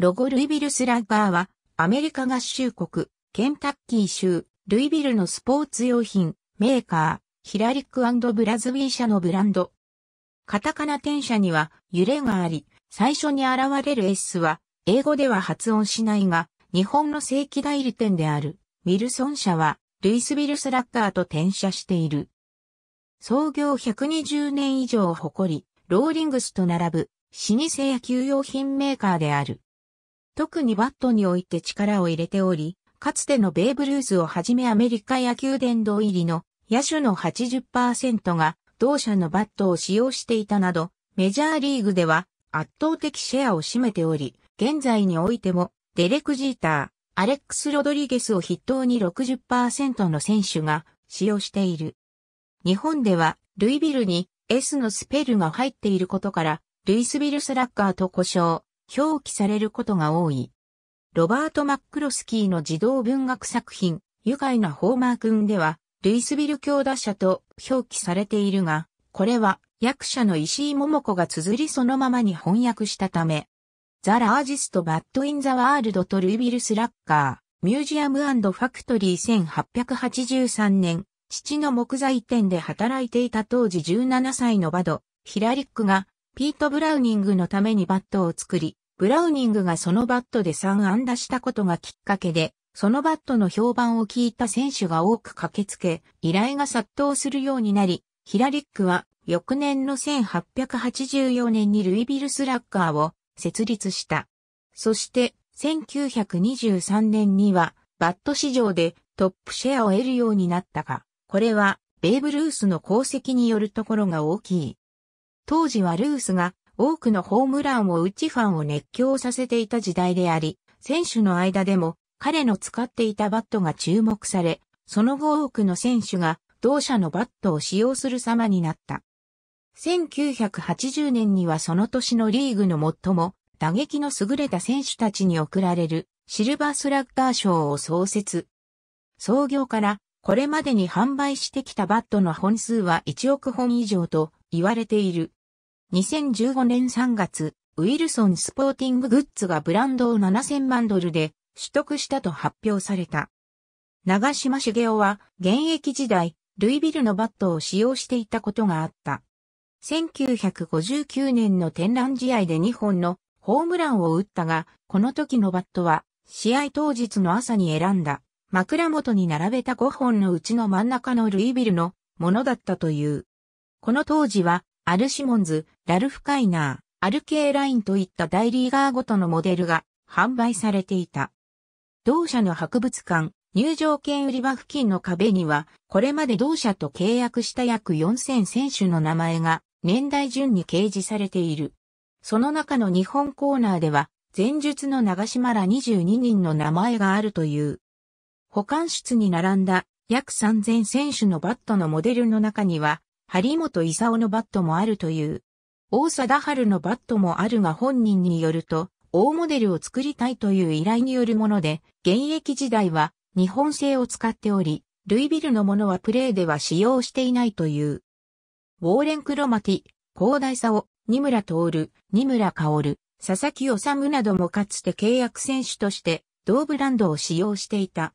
ロゴルイビルスラッガーは、アメリカ合衆国、ケンタッキー州、ルイビルのスポーツ用品、メーカー、ヒラリックブラズウィー社のブランド。カタカナ転写には揺れがあり、最初に現れる S は、英語では発音しないが、日本の正規代理店である、ウィルソン社は、ルイスビルスラッガーと転写している。創業120年以上を誇り、ローリングスと並ぶ、老舗野球用品メーカーである。特にバットにおいて力を入れており、かつてのベーブ・ルースをはじめアメリカ野球殿堂入りの野手の80%が同社のバットを使用していたなど、メジャーリーグでは圧倒的シェアを占めており、現在においてもデレク・ジーター、アレックス・ロドリゲスを筆頭に60%の選手が使用している。日本ではルイビルに S のスペルが入っていることから、ルイスビルスラッガーと呼称。表記されることが多い。ロバート・マックロスキーの児童文学作品、愉快なホーマー君では、ルイスビル強打者と表記されているが、これは役者の石井桃子が綴りそのままに翻訳したため、ザ・ラージスト・バッド・イン・ザ・ワールドとルイビル・スラッカー、ミュージアムファクトリー1883年、父の木材店で働いていた当時17歳のバド、ヒラリックが、ピート・ブラウニングのためにバットを作り、ブラウニングがそのバットで3安打したことがきっかけで、そのバットの評判を聞いた選手が多く駆けつけ、依頼が殺到するようになり、ヒラリックは翌年の1884年にルイビルスラッガーを設立した。そして1923年にはバット市場でトップシェアを得るようになったが、これはベーブ・ルースの功績によるところが大きい。当時はルースが多くのホームランを打ちファンを熱狂させていた時代であり、選手の間でも彼の使っていたバットが注目され、その後多くの選手が同社のバットを使用する様になった。1980年にはその年のリーグの最も打撃の優れた選手たちに贈られるシルバースラッガー賞を創設。創業からこれまでに販売してきたバットの本数は1億本以上と言われている。2015年3月、ウィルソンスポーティンググッズがブランドを7000万ドルで取得したと発表された。長島茂雄は現役時代、ルイビルのバットを使用していたことがあった。1959年の展覧試合で2本のホームランを打ったが、この時のバットは試合当日の朝に選んだ枕元に並べた5本のうちの真ん中のルイビルのものだったという。この当時はアルシモンズ、ラルフ・カイナー、アルケーラインといった大リーガーごとのモデルが販売されていた。同社の博物館、入場券売り場付近の壁には、これまで同社と契約した約4000選手の名前が年代順に掲示されている。その中の日本コーナーでは、前述の長島ら22人の名前があるという。保管室に並んだ約3000選手のバットのモデルの中には、張本勲のバットもあるという。大貞治のバットもあるが本人によると、大モデルを作りたいという依頼によるもので、現役時代は日本製を使っており、ルイビルのものはプレーでは使用していないという。ウォーレン・クロマティ、広大さを、二村徹、二村薫、佐々木治などもかつて契約選手として同ブランドを使用していた。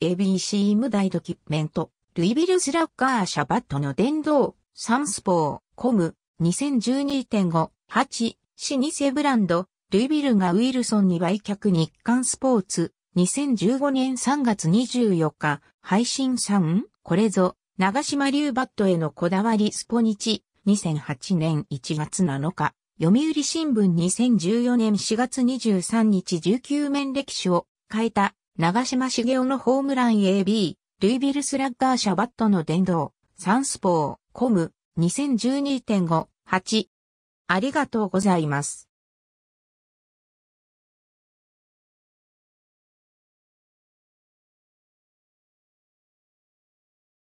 ABC ダイドキュメント、ルイビルスラッガーシャバットの電動、サンスポー、コム、2012.58、老舗ブランド、ルイビルがウィルソンに売却日刊スポーツ、2015年3月24日、配信3、これぞ、長島流バットへのこだわりスポニチ、2008年1月7日、読売新聞2014年4月23日19面歴史を変えた、長島茂雄のホームラン AB、ルイビルスラッガー社バットの殿堂、サンスポー、コム、2012.5、8。ありがとうございます。